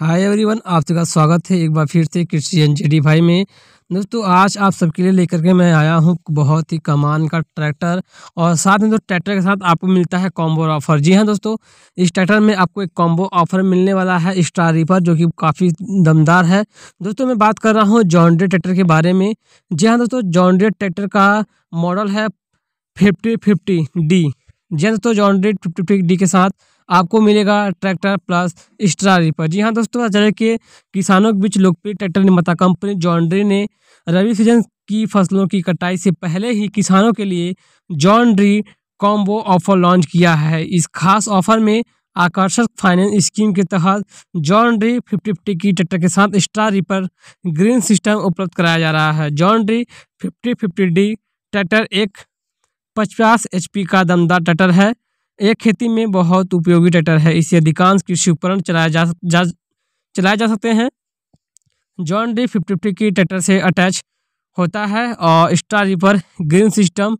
hi everyone आप सबका स्वागत है एक बार फिर से एन जी डी भाई में दोस्तों आज आप सबके लिए लेकर के मैं आया हूँ बहुत ही कमान का ट्रैक्टर और साथ में तो ट्रैक्टर के साथ आपको मिलता है कॉम्बो ऑफर जी हाँ दोस्तों इस ट्रैक्टर में आपको एक कॉम्बो ऑफर मिलने वाला है स्टार रिपर जो कि काफ़ी दमदार है दोस्तों मैं बात कर रहा हूँ जॉन्ड्रेड ट्रैक्टर के बारे में जी हाँ दोस्तों जॉन्ड्रेड ट्रैक्टर का मॉडल है फिफ्टी फिफ्टी डी जी तो दोस्तों जॉन फिफ्टी फिफ्टी डी के साथ आपको मिलेगा ट्रैक्टर प्लस स्ट्रा रिपर जी हाँ दोस्तों पता चले कि किसानों के बीच लोकप्रिय ट्रैक्टर निर्माता कंपनी जॉन्ड्री ने रबी सीजन की फसलों की कटाई से पहले ही किसानों के लिए जॉन्ड्री कॉम्बो ऑफर लॉन्च किया है इस खास ऑफर में आकर्षक फाइनेंस स्कीम के तहत जॉन फिफ्टी फिफ्टी की ट्रैक्टर के साथ स्टार रिपर ग्रीन सिस्टम उपलब्ध कराया जा रहा है John fifty fifty D tractor एक पचास एच का दमदार टटर है यह खेती में बहुत उपयोगी टटर है इसे अधिकांश कृषि उपकरण चलाए जा, जा चलाए जा सकते हैं जॉन डी फिफ्टी फिफ्टी की ट्रैक्टर से अटैच होता है और स्टार रिपर ग्रीन सिस्टम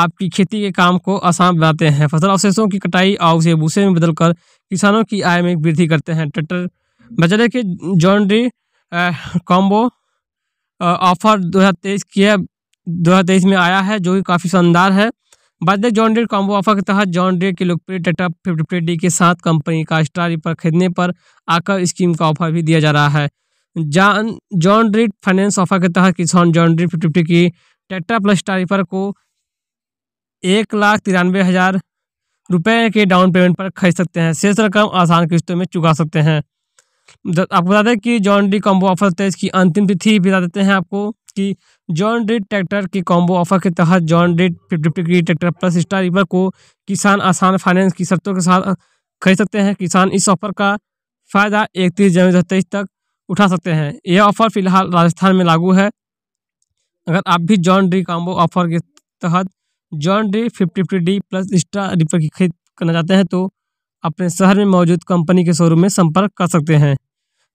आपकी खेती के काम को आसान बनाते हैं फसल अवशेषों की कटाई और उसे भूसे में बदलकर किसानों की आय में वृद्धि करते हैं ट्रैक्टर बजरे के डी कॉम्बो ऑफर दो हजार तेईस किया दो में आया है जो कि काफ़ी शानदार है birthday John Deere combo offer के तहत जॉन डेयर के लोकप्रिय टाटा फिफ्टी फिफ्टी डी के साथ कंपनी का स्टार रिपर खरीदने पर आकर स्कीम का ऑफर भी दिया जा रहा है John John Deere finance offer के तहत किसान जॉन ड्रीड फिफ्टी फिफ्टी की टेट्रा प्लस टारिपर को एक लाख तिरानवे हज़ार रुपये के डाउन पेमेंट पर खरीद सकते हैं शेष रकम आसान किस्तों में चुका सकते हैं आपको बता दें कि जॉन डी कॉम्बो ऑफर तेईस की अंतिम तिथि बता देते हैं आपको कि जॉन डिट ट्रैक्टर के कॉम्बो ऑफर के तहत John Deere fifty tractor plus star reaper को किसान आसान फाइनेंस की शर्तों के साथ खरीद सकते हैं किसान इस ऑफर का फ़ायदा इकतीस जनवरी दो तेईस तक उठा सकते हैं यह ऑफर फिलहाल राजस्थान में लागू है अगर आप भी जॉन डी कॉम्बो ऑफर के तहत John D fifty fifty D plus star reaper की खरीद करना चाहते हैं तो अपने शहर में मौजूद कंपनी के शोरूम में संपर्क कर सकते हैं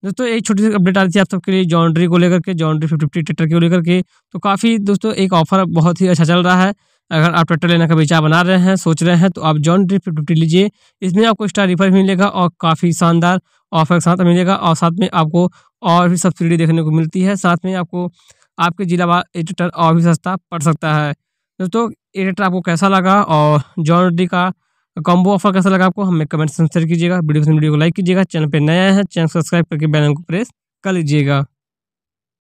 दोस्तों तो एक छोटी सी अपडेट आ रही थी आप सबके लिए जॉन्ड्री को लेकर के जॉन्ड्री फिफ्टी ट्रैक्टर को लेकर के तो काफ़ी दोस्तों एक ऑफर बहुत ही अच्छा चल रहा है अगर आप ट्रैक्टर लेने का विचार बना रहे हैं सोच रहे हैं तो आप जॉन ड्री फिफ्टी लीजिए इसमें आपको स्टार रिफर भी मिलेगा और काफ़ी शानदार ऑफर के साथ मिलेगा और साथ में आपको और भी सब्सिडी देखने को मिलती है साथ में आपको आपके जिला ये ट्रैक्टर और भी सस्ता पड़ सकता है दोस्तों ये ट्रैक्टर आपको कैसा लगा और जॉन ड्री का कॉम्बो ऑफर कैसा लगा आपको हमें कमेंट शेयर कीजिएगा वीडियो वीडियो को लाइक कीजिएगा चैनल पर नया है चैनल सब्सक्राइब करके बैलन को प्रेस कर लीजिएगा